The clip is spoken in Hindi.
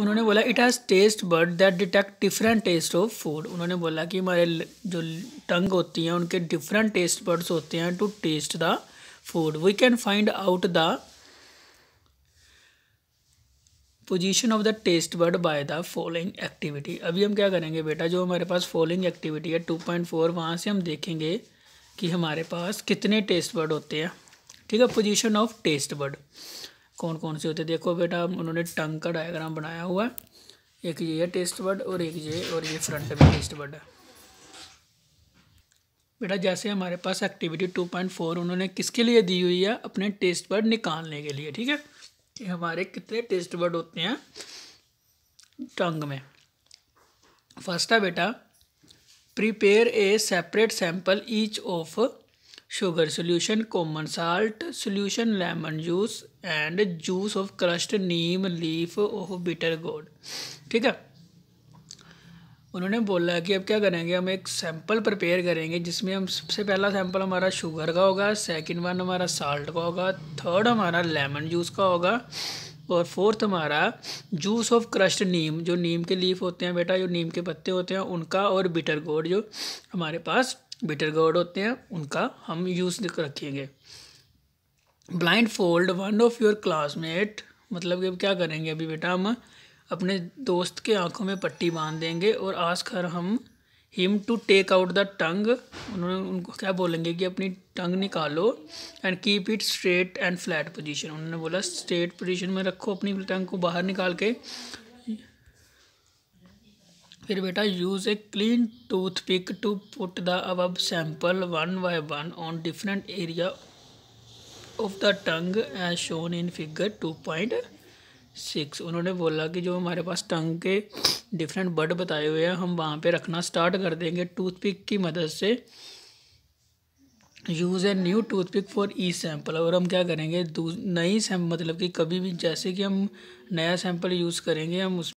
उन्होंने बोला it has taste bud that detect different taste of food उन्होंने बोला कि हमारे जो टंग होती हैं उनके डिफरेंट टेस्ट बर्ड्स होते हैं to taste the food we can find out the position of the taste bud by the following activity अभी हम क्या करेंगे बेटा जो हमारे पास फॉलोइंग एक्टिविटी है टू पॉइंट फोर वहाँ से हम देखेंगे कि हमारे पास कितने टेस्ट बर्ड होते हैं ठीक है पोजिशन ऑफ टेस्ट बर्ड कौन कौन से होते हैं देखो बेटा उन्होंने टंग का डायग्राम बनाया हुआ है एक ये है टेस्ट बर्ड और एक ये और ये फ्रंट में टेस्ट बर्ड है बेटा जैसे हमारे पास एक्टिविटी टू पॉइंट फोर उन्होंने किसके लिए दी हुई है अपने टेस्ट बर्ड निकालने के लिए ठीक है कि हमारे कितने टेस्ट बर्ड होते हैं टंग में फर्स्ट है बेटा prepare a separate sample each of sugar solution common salt solution lemon juice and juice of crushed neem leaf of bitter gourd ठीक है उन्होंने बोला कि अब क्या करेंगे हम एक सैंपल प्रिपेयर करेंगे जिसमें हम सबसे पहला सैंपल हमारा शुगर का होगा सेकंड वन हमारा साल्ट का होगा थर्ड हमारा लेमन जूस का होगा और फोर्थ हमारा जूस ऑफ क्रश्ड नीम जो नीम के लीफ होते हैं बेटा जो नीम के पत्ते होते हैं उनका और बिटर गोड जो हमारे पास बिटर गर्ड होते हैं उनका हम यूज़ रखेंगे blindfold one of your classmate मतलब कि क्या करेंगे अभी बेटा हम अपने दोस्त के आंखों में पट्टी बांध देंगे और आज कर हम him to take out the tongue उन्होंने उनको क्या बोलेंगे कि अपनी टंग निकालो and keep it straight and flat position उन्होंने बोला स्ट्रेट पोजीशन में रखो अपनी टंग को बाहर निकाल के फिर बेटा use a clean toothpick to put the above sample one by one on different area of the tongue as shown in figure two point six उन्होंने बोला कि जो हमारे पास टंग के डिफरेंट बर्ड बताए हुए हैं हम वहाँ पे रखना स्टार्ट कर देंगे टूथपिक की मदद से use a new toothpick for each sample और हम क्या करेंगे नई सैम मतलब कि कभी भी जैसे कि हम नया सैम्पल यूज़ करेंगे हम उस